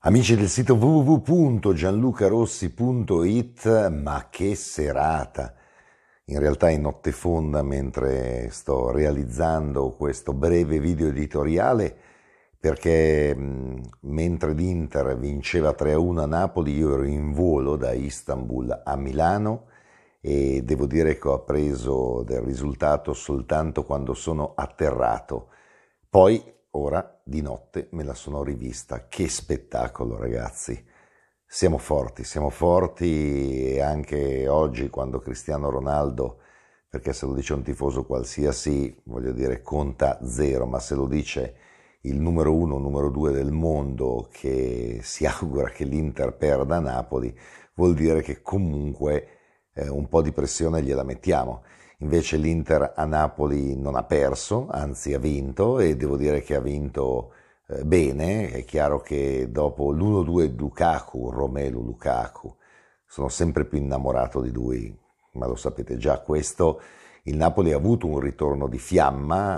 Amici del sito www.gianlucarossi.it, ma che serata! In realtà è notte fonda mentre sto realizzando questo breve video editoriale perché mh, mentre l'Inter vinceva 3-1 a Napoli io ero in volo da Istanbul a Milano e devo dire che ho appreso del risultato soltanto quando sono atterrato. Poi Ora di notte me la sono rivista. Che spettacolo, ragazzi! Siamo forti, siamo forti anche oggi quando Cristiano Ronaldo, perché se lo dice un tifoso qualsiasi, voglio dire, conta zero, ma se lo dice il numero uno, numero due del mondo che si augura che l'Inter perda Napoli, vuol dire che comunque eh, un po' di pressione gliela mettiamo. Invece l'Inter a Napoli non ha perso, anzi ha vinto e devo dire che ha vinto eh, bene. È chiaro che dopo l'1-2 Lukaku, Romelu Lukaku, sono sempre più innamorato di lui, ma lo sapete già questo. Il Napoli ha avuto un ritorno di fiamma,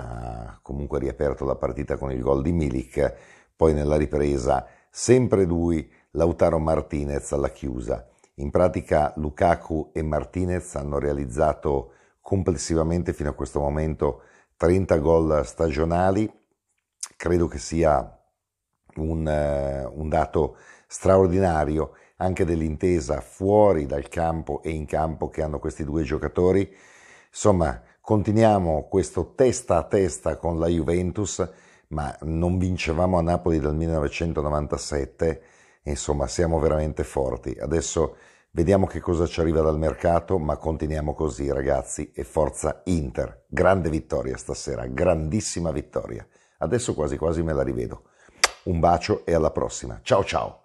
ha comunque riaperto la partita con il gol di Milik, poi nella ripresa sempre lui, Lautaro Martinez alla chiusa. In pratica Lukaku e Martinez hanno realizzato complessivamente fino a questo momento 30 gol stagionali, credo che sia un, eh, un dato straordinario anche dell'intesa fuori dal campo e in campo che hanno questi due giocatori. Insomma, continuiamo questo testa a testa con la Juventus, ma non vincevamo a Napoli dal 1997, insomma siamo veramente forti. Adesso Vediamo che cosa ci arriva dal mercato, ma continuiamo così ragazzi e forza Inter. Grande vittoria stasera, grandissima vittoria. Adesso quasi quasi me la rivedo. Un bacio e alla prossima. Ciao ciao.